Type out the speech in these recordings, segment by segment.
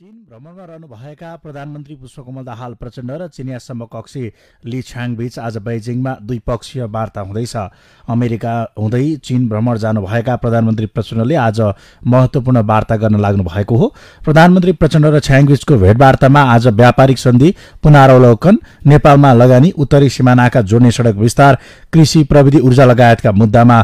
चीन भ्रमणमा रहनुभएका प्रधानमन्त्री पुष्पकमल दाहाल प्रचण्ड र चिनिया समकक्षी ली बीच आज बेजिङमा द्विपक्षीय वार्ता हुँदैछ अमेरिका हुँदै चीन भ्रमण जानुभएका प्रधानमन्त्री प्रचण्डले आज महत्त्वपूर्ण वार्ता गर्न लाग्नु भएको हो प्रधानमन्त्री प्रचण्ड र छ्याङबीचको भेटवार्तामा आज व्यापारिक सन्धि पुनरावलोकन नेपालमा लगानी उत्तरी सिमानाका जोड्ने सडक विस्तार कृषि प्रविधि ऊर्जा लगायतका मुद्दामा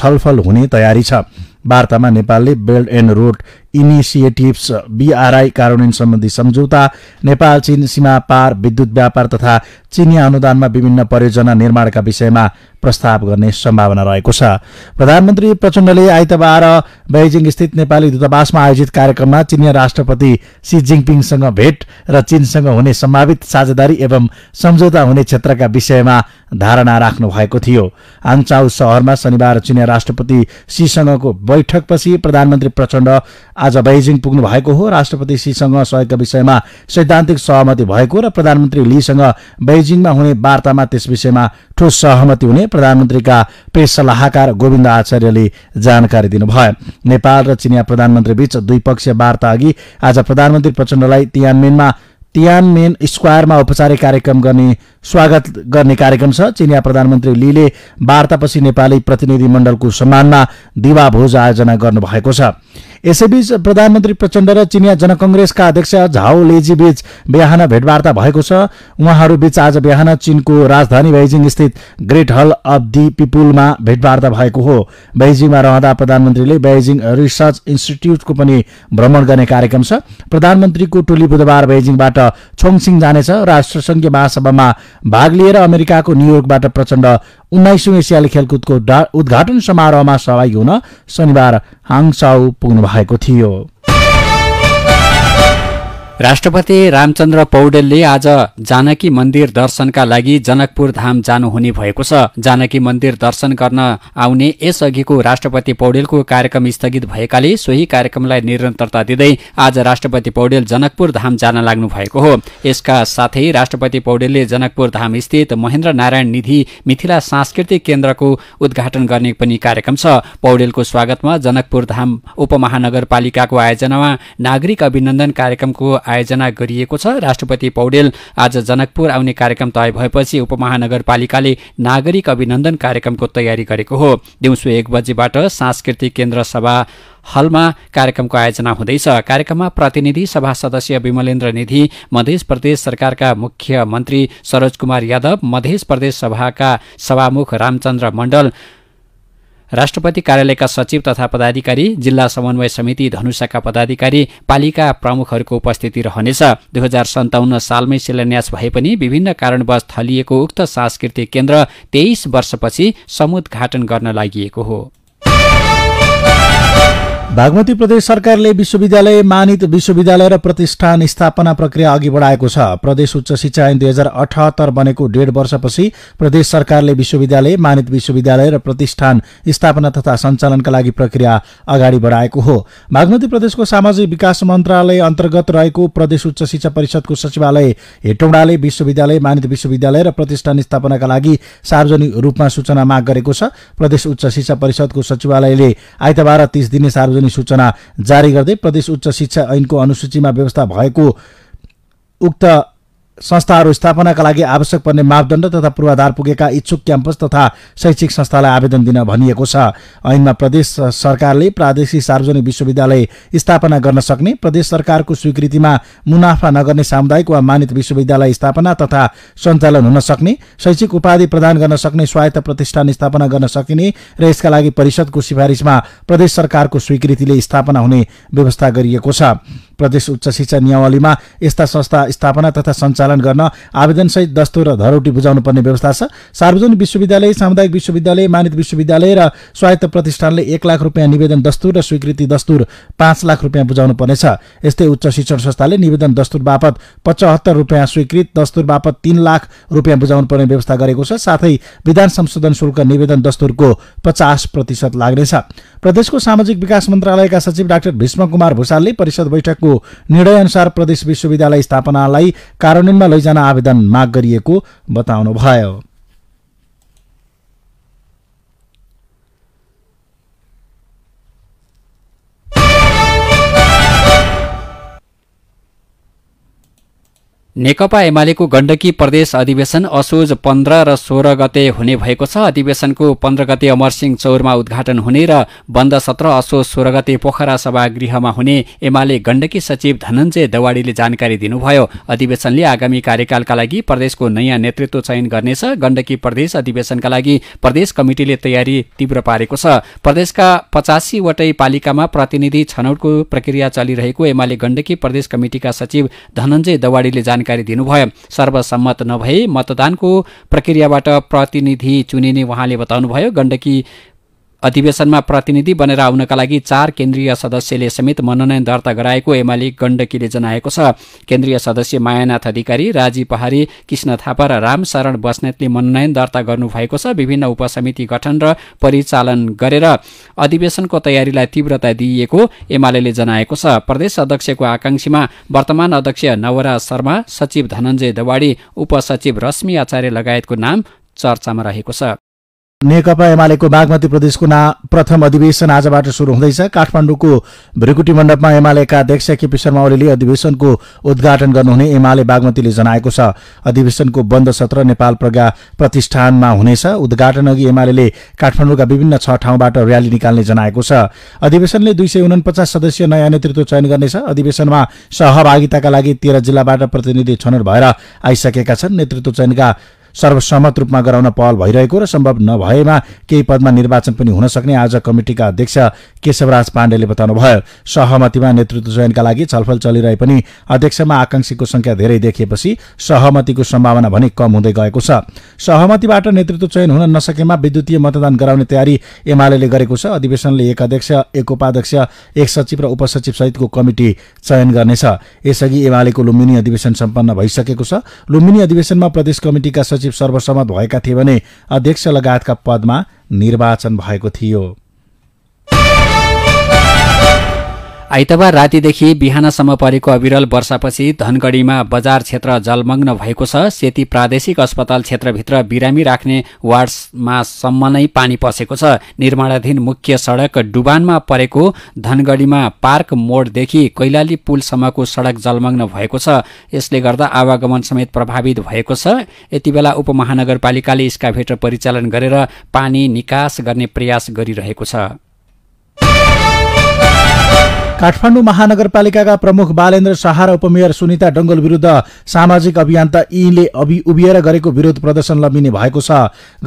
छलफल हुने तयारी छ वार्तामा नेपालले belt and road initiatives BRI कार्यान्वयन सम्बन्धी सम्झौता नेपाल चीन सीमा पार विद्युत व्यापार तथा चिनिया अनुदानमा विभिन्न परियोजना निर्माणका विषयमा प्रस्ताव गर्ने सम्भावना रहेको छ प्रधानमन्त्री प्रचण्डले आइतबार बेजिङ स्थित नेपाली दूतावासमा आयोजित कार्यक्रममा चिनिया राष्ट्रपति सी जिङपिङसँग भेट र चीनसँग हुने सम्भावित साझेदारी एवं सम्झौता हुने क्षेत्रका विषयमा धारणा राख्नु भएको थियो आङचाउ सहरमा शनिबार चिनिया राष्ट्रपति सीसँगको बैठकपछि प्रधानमन्त्री प्रचण्ड आज बेजिङ पुग्नु भएको हो राष्ट्रपति सीसँग सहयोगका विषयमा सैद्धान्तिक सहमति भएको र प्रधानमन्त्री लीसँग बेजिङमा हुने वार्तामा त्यस विषयमा ठोस सहमति हुने प्रधानमन्त्रीका प्रेस सल्लाहकार गोविन्द आचार्यले जानकारी दिनुभयो नेपाल र चिनिया बीच द्विपक्षीय वार्ता अघि आज प्रधानमन्त्री प्रचण्डलाई तियानमेनमा तियानमेन स्क्वायरमा औपचारिक कार्यक्रम गर्ने स्वागत गर्ने कार्यक्रम छ चिनिया प्रधानमन्त्री लीले वार्तापछि नेपाली प्रतिनिधिमण्डलको सम्मानमा दिवा भोज आयोजना गर्नुभएको छ यसैबीच प्रधानमन्त्री प्रचण्ड र चिनिया जनकङ्ग्रेसका अध्यक्ष झाओ बीच बिहान भेटवार्ता भएको छ बीच आज बिहान चीनको राजधानी बेजिङ स्थित ग्रेट हल अफ दि पिपुलमा भेटवार्ता भएको हो बेजिङमा रहँदा प्रधानमन्त्रीले बेजिङ रिसर्च इन्स्टिट्युटको पनि भ्रमण गर्ने कार्यक्रम छ प्रधानमन्त्रीको टोली बुधबार बेजिङबाट छोङसिङ जानेछ राष्ट्रसङ्घीय महासभामा भाग लिएर अमेरिकाको न्युयोर्कबाट प्रचण्ड उन्नाइसौँ एसियाली खेलकुदको उद्घाटन समारोहमा सहभागी हुन शनिबार हाङसाउ पुग्नु भएको थियो राष्ट्रपति रामचन्द्र पौडेलले आज जानकी मन्दिर दर्शनका लागि जनकपुर धाम जानुहुने भएको छ जानकी मन्दिर दर्शन गर्न आउने यसअघिको राष्ट्रपति पौडेलको कार्यक्रम स्थगित भएकाले सोही कार्यक्रमलाई निरन्तरता दिँदै आज राष्ट्रपति पौडेल जनकपुर धाम जान लाग्नु भएको हो यसका साथै राष्ट्रपति पौडेलले जनकपुर धाम स्थित महेन्द्र नारायण निधि मिथिला सांस्कृतिक केन्द्रको उद्घाटन गर्ने पनि कार्यक्रम छ पौडेलको स्वागतमा जनकपुर धाम उपमहानगरपालिकाको आयोजनामा नागरिक अभिनन्दन कार्यक्रमको आयोजना गरिएको छ राष्ट्रपति पौडेल आज जनकपुर आउने कार्यक्रम तय भएपछि उपमहानगरपालिकाले नागरिक अभिनन्दन कार्यक्रमको तयारी गरेको हो दिउँसो एक बजीबाट सांस्कृतिक केन्द्र सभा हलमा कार्यक्रमको आयोजना हुँदैछ कार्यक्रममा प्रतिनिधि सभा सदस्य विमलेन्द्र निधि मध्य प्रदेश सरकारका मुख्यमन्त्री सरोज कुमार यादव मध्य प्रदेश सभाका सभामुख रामचन्द्र मण्डल राष्ट्रपति कार्यालयका सचिव तथा पदाधिकारी जिल्ला समन्वय समिति धनुषाका पदाधिकारी पालिका प्रमुखहरूको उपस्थिति रहनेछ दुई हजार सन्ताउन्न सालमै शिलान्यास भए पनि विभिन्न कारणवश थलिएको उक्त सांस्कृतिक केन्द्र तेइस वर्षपछि समुद्घाटन गर्न लागि हो बागमती प्रदेश सरकारले विश्वविद्यालय मानित विश्वविद्यालय र प्रतिष्ठान स्थापना प्रक्रिया अघि बढाएको छ प्रदेश उच्च शिक्षा ऐन दुई हजार अठहत्तर बनेको डेढ वर्षपछि प्रदेश सरकारले विश्वविद्यालय मानित विश्वविद्यालय र प्रतिष्ठान स्थापना तथा सञ्चालनका लागि प्रक्रिया अगाडि बढाएको हो बागमती प्रदेशको सामाजिक विकास मन्त्रालय अन्तर्गत रहेको प्रदेश उच्च शिक्षा परिषदको सचिवालय हेटौडाले विश्वविद्यालय मानित विश्वविद्यालय र प्रतिष्ठान स्थापनाका लागि सार्वजनिक रूपमा सूचना माग गरेको छ प्रदेश उच्च शिक्षा परिषदको सचिवालयले आइतबार तीस दिने सार्वजनिक दिने सूचना जारी गर्दै प्रदेश उच्च शिक्षा ऐनको अनुसूचीमा व्यवस्था भएको उक्त संस्थाहरू स्थापनाका लागि आवश्यक पर्ने मापदण्ड तथा पूर्वाधार पुगेका इच्छुक क्याम्पस तथा शैक्षिक संस्थालाई आवेदन दिन भनिएको छ ऐनमा प्रदेश सरकारले प्रादेशिक सार्वजनिक विश्वविद्यालय स्थापना गर्न सक्ने प्रदेश सरकारको स्वीकृतिमा मुनाफा नगर्ने सामुदायिक वा मानित विश्वविद्यालय स्थापना तथा सञ्चालन हुन सक्ने शैक्षिक उपाधि प्रदान गर्न सक्ने स्वायत्त प्रतिष्ठान स्थापना गर्न सकिने र यसका लागि परिषदको सिफारिसमा प्रदेश सरकारको स्वीकृतिले स्थापना हुने व्यवस्था गरिएको छ प्रदेश उच्च शिक्षा नियमावलीमा यस्ता संस्था स्थापना तथा सञ्चालन सञ्चालन गर्न आवेदनसहित दस्तो र धरोटी बुझाउनु पर्ने व्यवस्था छ सार्वजनिक विश्वविद्यालय सामुदायिक विश्वविद्यालय मानित विश्वविद्यालय र स्वायत्त प्रतिष्ठानले एक लाख रुपियाँ निवेदन दस्तुर र स्वीकृति दस्तुर पाँच लाख रुपियाँ बुझाउनु पर्नेछ यस्तै उच्च शिक्षण संस्थाले निवेदन दस्तुर बापत पचहत्तर रुपियाँ स्वीकृत दस्तुर बापत तीन लाख रुपियाँ बुझाउनु पर्ने व्यवस्था गरेको छ साथै विधान संशोधन शुल्क निवेदन दस्तुरको पचास प्रतिशत लाग्नेछ प्रदेशको सामाजिक विकास मन्त्रालयका सचिव डाक्टर भीष्म कुमार भूषालले परिषद बैठकको निर्णयअनुसार प्रदेश विश्वविद्यालय स्थापनालाई कारण कानूनमा लैजान आवेदन माग गरिएको बताउनुभयो नेकपा एमालेको गण्डकी प्रदेश अधिवेशन असोज पन्ध्र र सोह्र गते हुने भएको छ अधिवेशनको पन्ध्र गते अमरसिंह चौरमा उद्घाटन हुने र बन्द सत्र असोज सोह्र गते पोखरा सभागृहमा हुने एमाले गण्डकी सचिव धनञ्जय देवाडीले जानकारी दिनुभयो अधिवेशनले आगामी कार्यकालका लागि प्रदेशको नयाँ नेतृत्व चयन गर्नेछ गण्डकी प्रदेश अधिवेशनका लागि प्रदेश कमिटीले तयारी तीव्र पारेको छ प्रदेशका पचासीवटै पालिकामा प्रतिनिधि छनौटको प्रक्रिया चलिरहेको एमाले गण्डकी प्रदेश कमिटिका सचिव धनञ्जय देवाडीले जान जानकारी दिनुभयो सर्वसम्मत नभए मतदानको प्रक्रियाबाट प्रतिनिधि चुनिने उहाँले बताउनुभयो गण्डकी अधिवेशनमा प्रतिनिधि बनेर आउनका लागि चार केन्द्रीय सदस्यले समेत मनोनयन दर्ता गराएको एमाले गण्डकीले जनाएको छ केन्द्रीय सदस्य मायानाथ अधिकारी राजी पहारी कृष्ण थापा र राम शरण बस्नेतले मनोनयन दर्ता गर्नुभएको छ विभिन्न उपसमिति गठन र परिचालन गरेर अधिवेशनको तयारीलाई तीव्रता दिइएको एमाले जनाएको छ प्रदेश अध्यक्षको आकाङ्क्षीमा वर्तमान अध्यक्ष नवराज शर्मा सचिव धनञ्जय दवाडी उपसचिव रश्मि आचार्य लगायतको नाम चर्चामा रहेको छ नेकपा एमालेको बागमती प्रदेशको ना प्रथम अधिवेशन आजबाट शुरू हुँदैछ काठमाडौँको भ्रिकुटी मण्डपमा एमालेका अध्यक्ष केपी शर्मा ओलीले अधिवेशनको उद्घाटन गर्नुहुने एमाले बागमतीले जनाएको छ अधिवेशनको बन्द सत्र नेपाल प्रज्ञा प्रतिष्ठानमा हुनेछ उद्घाटन अघि एमाले काठमाडौँका विभिन्न छ ठाउँबाट र्याली निकाल्ने जनाएको छ अधिवेशनले दुई सय उनपचास सदस्यीय नयाँ नेतृत्व चयन गर्नेछ अधिवेशनमा सहभागिताका लागि तेह्र जिल्लाबाट प्रतिनिधि छनौट भएर आइसकेका छन् नेतृत्व चयनका सर्वसम्मत रूपमा गराउन पहल भइरहेको र सम्भव नभएमा केही पदमा निर्वाचन पनि हुन सक्ने आज कमिटिका अध्यक्ष केशवराज पाण्डेले बताउनुभयो सहमतिमा नेतृत्व चयनका लागि छलफल चलिरहे पनि अध्यक्षमा आकांक्षीको संख्या धेरै देखिएपछि सहमतिको सम्भावना भने कम हुँदै गएको छ सहमतिबाट नेतृत्व चयन हुन नसकेमा विद्युतीय मतदान गराउने तयारी एमाले गरेको छ अधिवेशनले एक अध्यक्ष एक उपाध्यक्ष एक सचिव र उपसचिव सहितको कमिटी चयन गर्नेछ यसअघि एमालेको लुम्बिनी अधिवेशन सम्पन्न भइसकेको छ लुम्बिनी अधिवेशनमा प्रदेश कमिटिका सचिव सचिव सर्वसम्मत भएका थिए भने अध्यक्ष लगायतका पदमा निर्वाचन भएको थियो आइतबार रातिदेखि बिहानसम्म परेको अविरल वर्षापछि धनगढीमा बजार क्षेत्र जलमग्न भएको छ सेती प्रादेशिक अस्पताल क्षेत्रभित्र बिरामी राख्ने वार्डमा सम्म नै पानी पसेको छ निर्माणाधीन मुख्य सडक डुबानमा परेको धनगढीमा पार्क मोडदेखि कैलाली पुलसम्मको सडक जलमग्न भएको छ यसले गर्दा आवागमन समेत प्रभावित भएको छ यति बेला उपमहानगरपालिकाले यसका भेटर परिचालन गरेर पानी निकास गर्ने प्रयास गरिरहेको छ काठमाडौँ महानगरपालिकाका प्रमुख बालेन्द्र शाह र उपमेयर सुनिता डङ्गल विरुद्ध सामाजिक अभियन्ता यीले अभि उभिएर गरेको विरोध प्रदर्शन लम्बिने भएको छ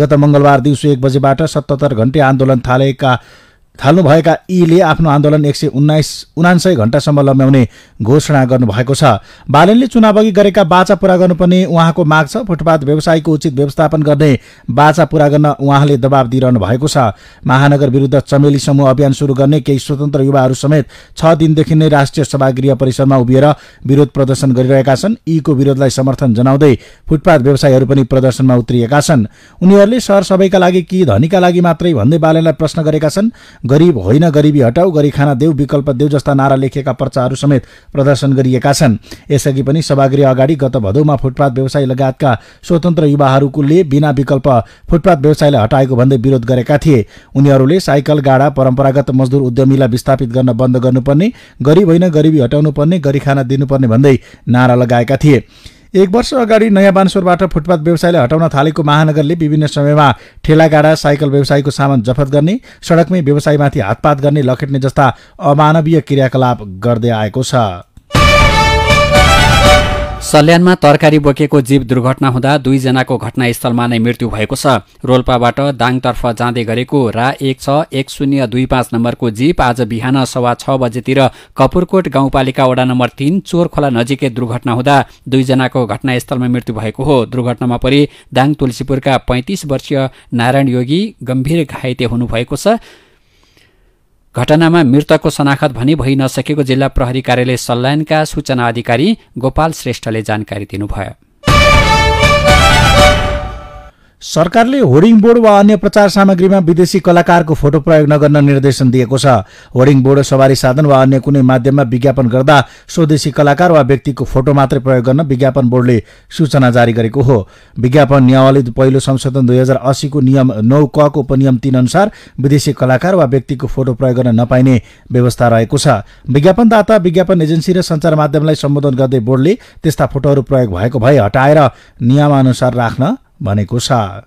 गत मंगलबार दिउँसो एक बजेबाट सतहत्तर घण्टे आन्दोलन थालेका थाल्नुभएका ईले आफ्नो आन्दोलन एक सय उन्नाइस उनान्सय घण्टासम्म लम्ब्याउने घोषणा गर्नुभएको छ बालनले अघि गरेका बाचा पूरा गर्नुपर्ने उहाँको माग छ फुटपाथ व्यवसायको उचित व्यवस्थापन गर्ने बाचा पूरा गर्न उहाँले दबाव दिइरहनु भएको छ महानगर विरुद्ध चमेली समूह अभियान सुरु गर्ने केही स्वतन्त्र युवाहरू समेत छ दिनदेखि नै राष्ट्रिय सभागृह परिसरमा उभिएर विरोध प्रदर्शन गरिरहेका छन् यीको विरोधलाई समर्थन जनाउँदै फुटपाथ व्यवसायीहरू पनि प्रदर्शनमा उत्रिएका छन् उनीहरूले सबैका लागि कि धनीका लागि मात्रै भन्दै बालनलाई प्रश्न गरेका छन् गरिब होइन गरिबी हटाऊ गरी खाना देऊ विकल्प देऊ जस्ता नारा लेखिएका पर्चाहरू समेत प्रदर्शन गरिएका छन् यसअघि पनि सभागृह अगाडि गत भदौमा फुटपाथ व्यवसाय लगायतका स्वतन्त्र युवाहरूले बिना विकल्प फुटपाथ व्यवसायलाई हटाएको भन्दै विरोध गरेका थिए उनीहरूले साइकल गाडा परम्परागत मजदुर उद्यमीलाई विस्थापित गर्न बन्द गर्नुपर्ने गरिब होइन गरिबी हटाउनुपर्ने गरी खाना दिनुपर्ने भन्दै नारा लगाएका थिए एक वर्ष अगाडि नयाँ बानेश्वरबाट फुटपाथ व्यवसायले हटाउन थालेको महानगरले विभिन्न समयमा ठेलागाडा साइकल व्यवसायको सामान जफत गर्ने सडकमै व्यवसायमाथि हातपात गर्ने लखेट्ने जस्ता अमानवीय क्रियाकलाप गर्दै आएको छ सल्यानमा तरकारी बोकेको जीव दुर्घटना हुँदा दुईजनाको घटनास्थलमा नै मृत्यु भएको छ रोल्पाबाट दाङतर्फ जाँदै गरेको रा एक छ एक शून्य दुई पाँच नम्बरको जीप आज बिहान सवा छ बजेतिर कपुरकोट गाउँपालिका वडा नम्बर तीन चोरखोला नजिकै दुर्घटना हुँदा दुईजनाको घटनास्थलमा मृत्यु भएको हो दुर्घटनामा परि दाङ तुलसीपुरका पैँतिस वर्षीय नारायण योगी गम्भीर घाइते हुनुभएको छ घटनामा मृतकको शनाखत भनी भइ नसकेको जिल्ला प्रहरी कार्यालय सल्यानका सूचना अधिकारी गोपाल श्रेष्ठले जानकारी दिनुभयो सरकारले होर्डिङ बोर्ड वा अन्य प्रचार सामग्रीमा विदेशी कलाकारको फोटो प्रयोग नगर्न निर्देशन दिएको छ होर्डिङ बोर्ड सवारी साधन वा अन्य कुनै माध्यममा विज्ञापन गर्दा स्वदेशी कलाकार वा व्यक्तिको फोटो मात्रै प्रयोग गर्न विज्ञापन बोर्डले सूचना जारी गरेको हो विज्ञापन नियमावली पहिलो संशोधन दुई हजार अस्सीको नियम नौ कको उपनियम तीन अनुसार विदेशी कलाकार वा व्यक्तिको फोटो प्रयोग गर्न नपाइने व्यवस्था रहेको छ विज्ञापनदाता विज्ञापन एजेन्सी र सञ्चार माध्यमलाई सम्बोधन गर्दै बोर्डले त्यस्ता फोटोहरू प्रयोग भएको भए हटाएर नियमानुसार राख्न મને ગુસ્સા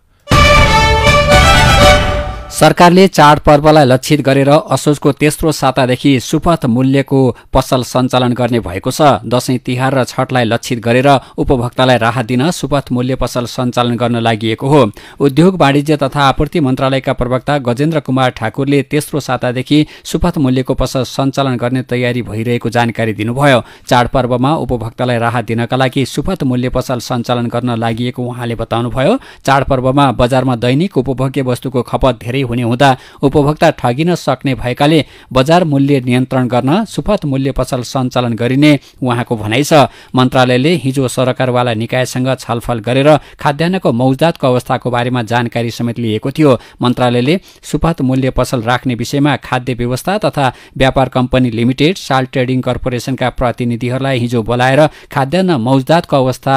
सरकारले चाडपर्वलाई लक्षित गरेर असोजको तेस्रो सातादेखि सुपथ मूल्यको पसल सञ्चालन गर्ने भएको छ दशैं तिहार र छठलाई लक्षित गरेर उपभोक्तालाई राहत दिन सुपथ मूल्य पसल सञ्चालन गर्न लागि हो उद्योग वाणिज्य तथा आपूर्ति मन्त्रालयका प्रवक्ता गजेन्द्र कुमार ठाकुरले तेस्रो सातादेखि सुपथ मूल्यको पसल सञ्चालन गर्ने तयारी भइरहेको जानकारी दिनुभयो चाडपर्वमा उपभोक्तालाई राहत दिनका लागि सुपथ मूल्य पसल सञ्चालन गर्न लागि उहाँले बताउनुभयो चाडपर्वमा बजारमा दैनिक उपभोग्य वस्तुको खपत धेरै हुने हुँदा उपभोक्ता ठगिन सक्ने भएकाले बजार मूल्य नियन्त्रण गर्न सुपथ मूल्य पसल सञ्चालन गरिने उहाँको भनाइ छ मन्त्रालयले हिजो सरकारवाला निकायसँग छलफल गरेर खाद्यान्नको मौजातको अवस्थाको बारेमा जानकारी समेत लिएको थियो मन्त्रालयले सुपथ मूल्य पसल राख्ने विषयमा खाद्य व्यवस्था तथा व्यापार कम्पनी लिमिटेड साल ट्रेडिङ कर्पोरेसनका प्रतिनिधिहरूलाई हिजो बोलाएर खाद्यान्न मौजदातको अवस्था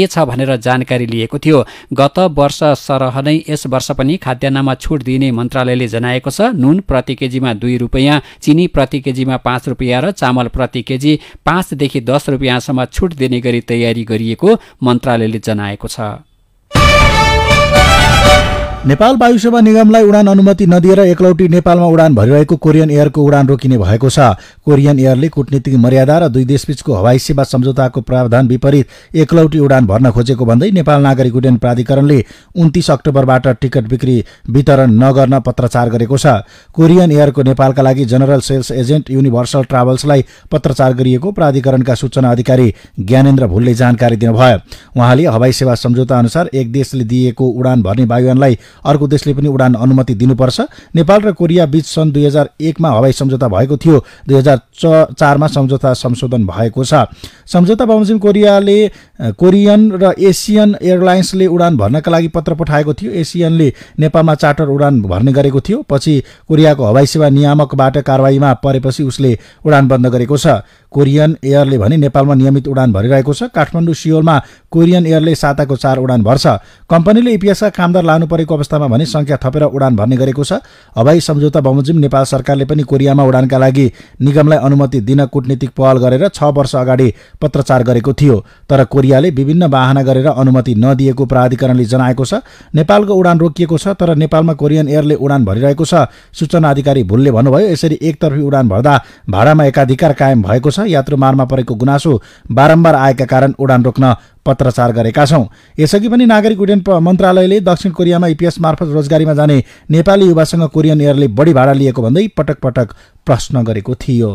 के छ भनेर जानकारी लिएको थियो गत वर्ष सरह नै यस वर्ष पनि खाद्यान्नमा छुट दिने मन्त्रालयले जनाएको छ नुन प्रति केजीमा दुई रुपियाँ चिनी प्रति केजीमा पाँच रुपियाँ र चामल प्रति केजी पाँचदेखि दस रुपियाँसम्म छुट दिने गरी तयारी गरिएको मन्त्रालयले जनाएको छ नेपाल वायुसेवा निगमलाई उडान अनुमति नदिएर एकलौटी नेपालमा उडान भरिरहेको कोरियन एयरको उडान रोकिने भएको छ कोरियन एयरले कूटनीतिक मर्यादा र दुई देशबीचको हवाई सेवा सम्झौताको प्रावधान विपरीत एकलौटी उडान भर्न खोजेको भन्दै नेपाल नागरिक उड्डयन प्राधिकरणले उन्तिस अक्टोबरबाट टिकट बिक्री वितरण नगर्न पत्रचार गरेको छ कोरियन एयरको नेपालका लागि जनरल सेल्स एजेन्ट युनिभर्सल ट्राभल्सलाई पत्रचार गरिएको प्राधिकरणका सूचना अधिकारी ज्ञानेन्द्र भुलले जानकारी दिनुभयो उहाँले हवाई सेवा सम्झौता अनुसार एक देशले दिएको उडान भर्ने वायुयानलाई अर्को देशले पनि उडान अनुमति दिनुपर्छ नेपाल र कोरिया बीच सन् दुई हजार एकमा हवाई सम्झौता भएको थियो दुई हजार चारमा सम्झौता संशोधन भएको छ सम्झौता बमोजिम कोरियाले कोरियन र एसियन एयरलाइन्सले उडान भर्नका लागि पत्र पठाएको थियो एसियनले नेपालमा चार्टर उडान भर्ने गरेको थियो पछि कोरियाको हवाई सेवा नियामकबाट कारवाहीमा परेपछि उसले उडान बन्द गरेको छ कोरियन एयरले भने नेपालमा नियमित उडान भरिरहेको छ काठमाडौँ सियोलमा कोरियन एयरले साताको चार उडान भर्छ कम्पनीले इपिएसका कामदार लानु परेको अवस्थामा भने सङ्ख्या थपेर उडान भर्ने गरेको छ हवाई सम्झौता बमोजिम नेपाल सरकारले पनि कोरियामा उडानका लागि निगमलाई अनुमति दिन कूटनीतिक पहल गरेर छ वर्ष अगाडि पत्रचार गरेको थियो तर कोरियाले विभिन्न वाहना गरेर अनुमति नदिएको प्राधिकरणले जनाएको छ नेपालको उडान रोकिएको छ तर नेपालमा कोरियन एयरले उडान भरिरहेको छ सूचना अधिकारी भुलले भन्नुभयो यसरी एकतर्फी उडान भर्दा भाडामा एकाधिकार कायम भएको छ मारमा परेको गुनासो बारम्बार आएका कारण उडान रोक्न पत्रचार गरेका छौँ यसअघि पनि नागरिक उड्डयन मन्त्रालयले दक्षिण कोरियामा इपिएस मार्फत रोजगारीमा जाने नेपाली युवासँग कोरियन एयरले बढी भाडा लिएको भन्दै पटक पटक प्रश्न गरेको थियो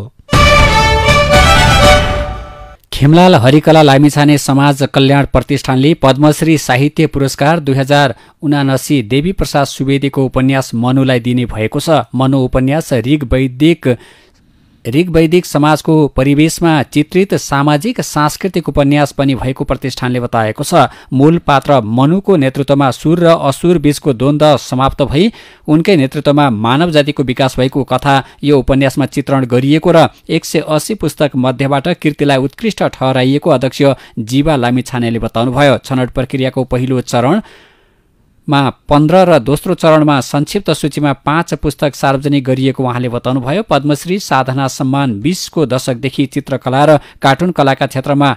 हिमलाल हरिकला लामिछाने समाज कल्याण प्रतिष्ठानले पद्मश्री साहित्य पुरस्कार दुई हजार उनासी देवीप्रसाद सुवेदीको उपन्यास मनुलाई दिने भएको छ मनु उपन्यास ऋग वैदिक ऋग्वैदिक समाजको परिवेशमा चित्रित सामाजिक सांस्कृतिक उपन्यास पनि भएको प्रतिष्ठानले बताएको छ मूल पात्र मनुको नेतृत्वमा सुर र असुर बीचको द्वन्द समाप्त भई उनकै नेतृत्वमा मानव जातिको विकास भएको कथा यो उपन्यासमा चित्रण गरिएको र एक सय अस्सी पुस्तक मध्येबाट कृतिलाई उत्कृष्ट ठहराइएको अध्यक्ष जीवा लामिछानेले बताउनुभयो छनौट प्रक्रियाको पहिलो चरण मा पन्ध्र र दोस्रो चरणमा संक्षिप्त सूचीमा पाँच पुस्तक सार्वजनिक गरिएको उहाँले बताउनुभयो पद्मश्री साधना सम्मान बिसको दशकदेखि चित्रकला र कार्टुन कलाका क्षेत्रमा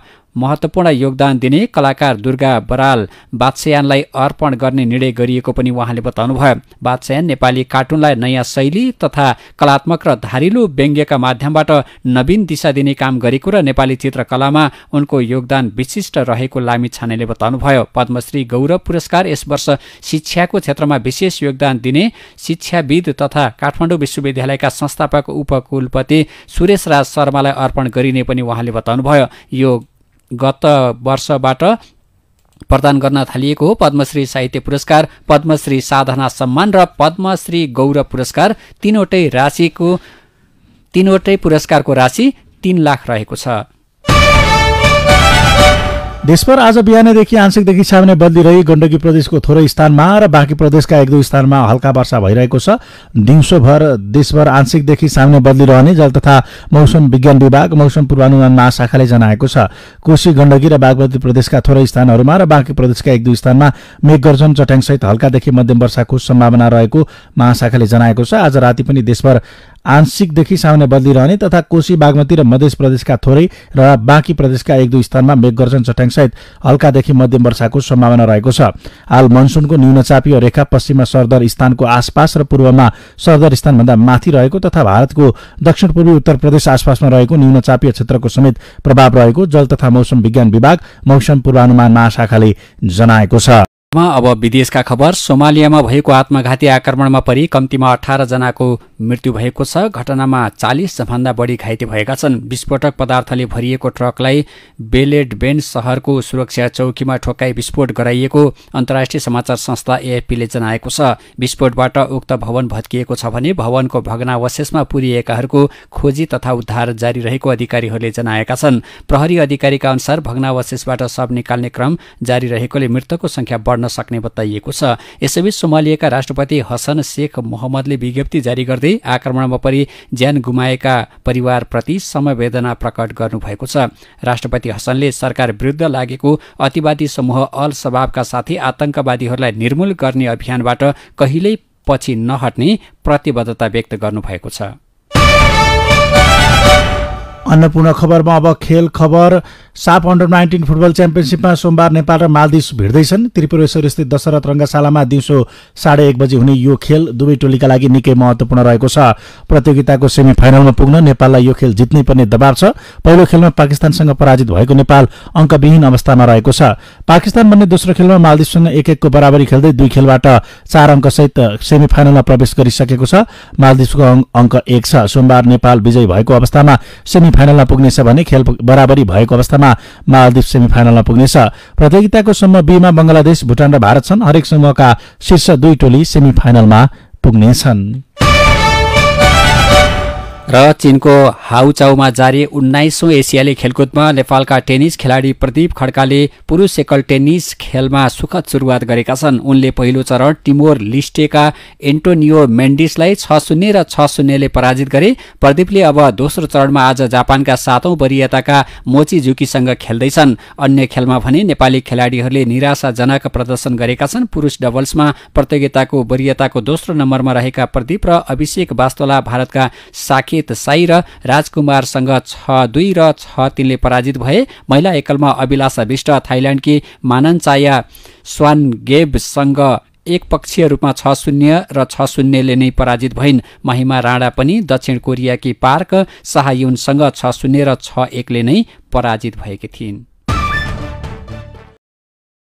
महत्वपूर्ण योगदान दिने कलाकार दुर्गा बराल बादशयानलाई अर्पण गर्ने निर्णय गरिएको पनि उहाँले बताउनुभयो बादशयान नेपाली कार्टुनलाई नयाँ शैली तथा कलात्मक र धारिलो व्यङ्ग्यका माध्यमबाट नवीन दिशा दिने काम गरेको र नेपाली चित्रकलामा उनको योगदान विशिष्ट रहेको लामी छानेले बताउनुभयो पद्मश्री गौरव पुरस्कार यस वर्ष शिक्षाको क्षेत्रमा विशेष योगदान दिने शिक्षाविद तथा काठमाडौँ विश्वविद्यालयका संस्थापक उपकुलपति सुरेश राज शर्मालाई अर्पण गरिने पनि उहाँले बताउनुभयो यो गत वर्षबाट प्रदान गर्न थालिएको हो पद्मश्री साहित्य पुरस्कार पद्मश्री साधना सम्मान र पद्मश्री गौरव पुरस्कार तिनवटै राशिको तिनवटै पुरस्कारको राशि तिन लाख रहेको छ देशभर आज बिहानदेखि आंशिकदेखि सामान्य बदली रही गण्डकी प्रदेशको थोरै स्थानमा र बाँकी प्रदेशका एक दुई स्थानमा हल्का वर्षा भइरहेको छ दिउँसोभर देशभर आंशिकदेखि सामान्य बदली रहने जल तथा मौसम विज्ञान विभाग मौसम पूर्वानुमान महाशाखाले जनाएको छ कोशी गण्डकी र बागमती प्रदेशका थोरै स्थानहरूमा र बाँकी प्रदेशका एक दुई स्थानमा मेघगर्जन चट्याङसहित हल्कादेखि मध्यम वर्षाको सम्भावना रहेको महाशाखाले जनाएको छ आज राति पनि देशभर आंशिकदेखि सामान्य बदली रहने तथा कोशी बागमती र मध्य प्रदेशका थोरै र बाँकी प्रदेशका एक दुई स्थानमा मेघगर्जन चट्याङ सहित हल्कादेखि मध्यम वर्षाको सम्भावना रहेको छ हाल मनसुनको न्यूनचापीय रेखा पश्चिममा सरदर स्थानको आसपास र पूर्वमा सरदर स्थानभन्दा माथि रहेको तथा भारतको दक्षिण पूर्वी उत्तर प्रदेश आसपासमा रहेको न्यूनचापीय क्षेत्रको समेत प्रभाव रहेको जल तथा मौसम विज्ञान विभाग मौसम पूर्वानुमान महाशाखाले जनाएको छ अब विदेशका खबर सोमालियामा भएको आत्मघाती आक्रमणमा परि कम्तीमा अठार जनाको मृत्यु भएको छ घटनामा भन्दा बढी घाइते भएका छन् विस्फोटक पदार्थले भरिएको ट्रकलाई बेलेडबेन बेन सहरको सुरक्षा चौकीमा ठोक्काई विस्फोट गराइएको अन्तर्राष्ट्रिय समाचार संस्था एएफपीले जनाएको छ विस्फोटबाट उक्त भवन भत्किएको छ भने भवनको भग्नावशेषमा पुरिएकाहरूको खोजी तथा उद्धार जारी रहेको अधिकारीहरूले जनाएका छन् प्रहरी अधिकारीका अनुसार भग्नावशेषबाट शव निकाल्ने क्रम जारी रहेकोले मृतकको संख्या बढ्न सक्ने बताइएको छ यसैबीच सोमालियाका राष्ट्रपति हसन शेख मोहम्मदले विज्ञप्ति जारी गर्दै उहाँले आक्रमणमा परि ज्यान गुमाएका परिवारप्रति समवेदना प्रकट गर्नुभएको छ राष्ट्रपति हसनले सरकार विरुद्ध लागेको अतिवादी समूह अल स्वभावका साथै आतंकवादीहरूलाई निर्मूल गर्ने अभियानबाट कहिल्यै पछि नहट्ने प्रतिबद्धता व्यक्त गर्नुभएको छ अन्नपूर्ण खबरमा अब खेल खबर साफ अन्डर नाइन्टिन फुटबल च्याम्पियनसिपमा सोमबार नेपाल र मालदिप्स भिड्दैछन् त्रिपुरेश्वर स्थित दशरथ रङ्गशालामा दिउँसो साढे एक बजी हुने यो खेल दुवै टोलीका लागि निकै महत्त्वपूर्ण रहेको छ प्रतियोगिताको सेमी फाइनलमा पुग्न नेपाललाई यो खेल जित्नै पर्ने दबाव छ पहिलो खेलमा पाकिस्तानसँग पराजित भएको नेपाल अङ्कविहीन अवस्थामा रहेको छ पाकिस्तान भन्ने दोस्रो खेलमा मालदिप्ससँग एक एकको बराबरी खेल्दै दुई खेलबाट चार अङ्कसहित सेमी फाइनलमा प्रवेश गरिसकेको छ मालदिप्सको अङ्क एक छ सोमबार नेपाल विजयी भएको अवस्थामा फाइनलमा पुग्नेछ भने खेल बराबरी भएको अवस्थामा मालदिप फाइनलमा पुग्नेछ प्रतियोगिताको समूह बीमा बंगलादेश भुटान र भारत छन् हरेक समूहका शीर्ष दुई टोली सेमी फाइनलमा पुग्नेछन् र चीनको हाउचाउमा जारी उन्नाइसौँ एसियाली खेलकुदमा नेपालका टेनिस खेलाडी प्रदीप खड्काले पुरुष एकल टेनिस खेलमा सुखद सुरुवात गरेका छन् उनले पहिलो चरण टिमोर लिस्टेका एन्टोनियो मेन्डिसलाई छ शून्य र छ शून्यले पराजित गरे प्रदीपले अब दोस्रो चरणमा आज जापानका सातौं वरियताका मोची जुकीसँग खेल्दैछन् अन्य खेलमा भने नेपाली खेलाडीहरूले निराशाजनक प्रदर्शन गरेका छन् पुरुष डबल्समा प्रतियोगिताको वरियताको दोस्रो नम्बरमा रहेका प्रदीप र अभिषेक वास्तोला भारतका साकेत अमित साई र राजकुमारसँग छ दुई र छ तिनले पराजित भए महिला एकलमा अभिलाषा विष्ट थाइल्याण्डकी माननचाया स्वानगेबसँग एकपक्षीय रूपमा छ शून्य र छ शून्यले नै पराजित भइन् महिमा राणा पनि दक्षिण कोरियाकी पार्क शाहयुनसँग छ शून्य र छ एकले नै पराजित भएकी थिइन्